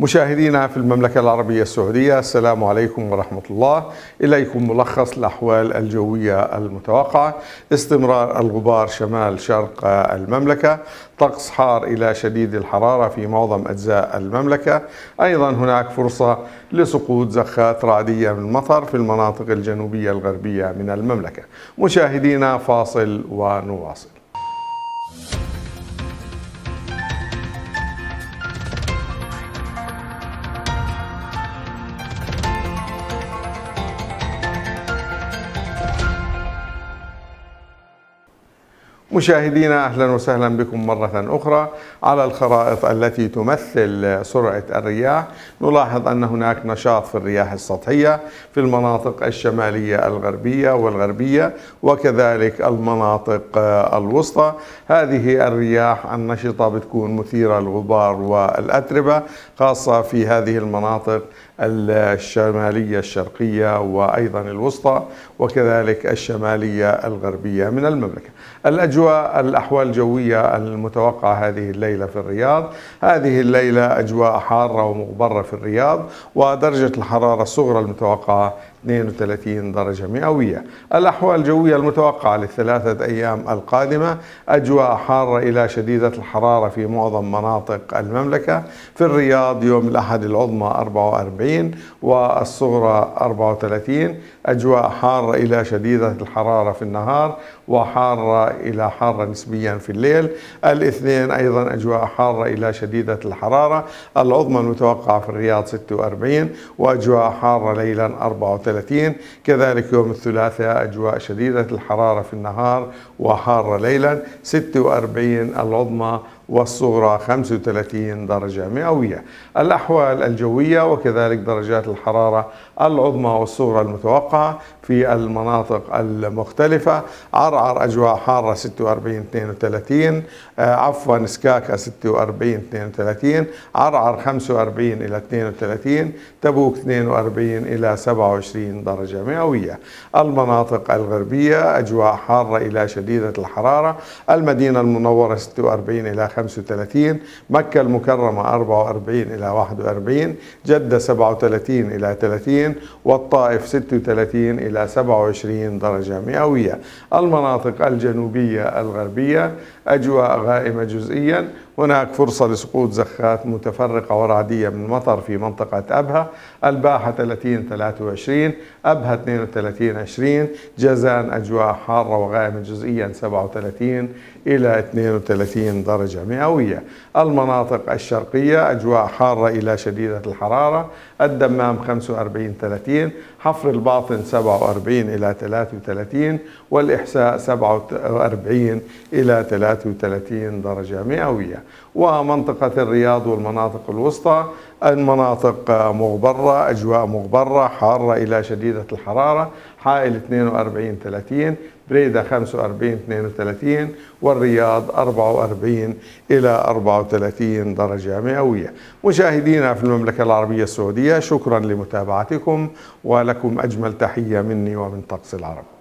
مشاهدينا في المملكة العربية السعودية السلام عليكم ورحمة الله إليكم ملخص الأحوال الجوية المتوقعة استمرار الغبار شمال شرق المملكة طقس حار إلى شديد الحرارة في معظم أجزاء المملكة أيضا هناك فرصة لسقوط زخات رعدية من المطر في المناطق الجنوبية الغربية من المملكة مشاهدينا فاصل ونواصل مشاهدينا اهلا وسهلا بكم مره اخرى على الخرائط التي تمثل سرعه الرياح نلاحظ ان هناك نشاط في الرياح السطحيه في المناطق الشماليه الغربيه والغربيه وكذلك المناطق الوسطى هذه الرياح النشطه بتكون مثيره للغبار والاتربه خاصه في هذه المناطق الشماليه الشرقيه وايضا الوسطى وكذلك الشماليه الغربيه من المملكه الاجواء أجواء الأحوال الجوية المتوقعة هذه الليلة في الرياض هذه الليلة أجواء حارة ومغبرة في الرياض ودرجة الحرارة الصغرى المتوقعة 32 درجة مئوية الأحوال الجوية المتوقعة للثلاثة أيام القادمة أجواء حارة إلى شديدة الحرارة في معظم مناطق المملكة في الرياض يوم الأحد العظمى 44 والصغرى 34 أجواء حارة إلى شديدة الحرارة في النهار وحارة إلى حارة نسبيا في الليل الاثنين أيضا أجواء حارة إلى شديدة الحرارة العظمى المتوقعة في الرياض 46 وأجواء حارة ليلا 34 كذلك يوم الثلاثاء أجواء شديدة الحرارة في النهار وحارة ليلا 46 العظمى والصغرى 35 درجة مئوية الأحوال الجوية وكذلك درجات الحرارة العظمى والصغرى المتوقعة في المناطق المختلفة عرعر أجواء حارة 46 32 آه، عفوا سكاكا 46 32 عرعر 45 إلى 32 تبوك 42 إلى 27 درجة مئوية المناطق الغربية أجواء حارة إلى شديدة الحرارة المدينة المنورة 46 إلى 35 مكة المكرمة 44 إلى 41 جدة 37 إلى 30 والطائف 36 إلى 27 درجة مئوية المناطق الجنوبية الغربية أجواء غائمة جزئيا هناك فرصة لسقوط زخات متفرقة ورعدية من المطر في منطقة أبها الباحة 30 23 أبها 32 20 جازان أجواء حارة وغائمة جزئيا 37 إلى 32 درجة مئوية المناطق الشرقية أجواء حارة إلى شديدة الحرارة الدمام 45 30 حفر الباطن 47 إلى 33 والإحساء 47 إلى 33 درجة مئوية ومنطقة الرياض والمناطق الوسطى المناطق مغبرة أجواء مغبرة حارة إلى شديدة الحرارة حائل 42 30 بريدة 45 32 والرياض 44 إلى 34 درجة مئوية مشاهدينا في المملكة العربية السعودية شكرا لمتابعتكم ولكم أجمل تحية مني ومن طقس العرب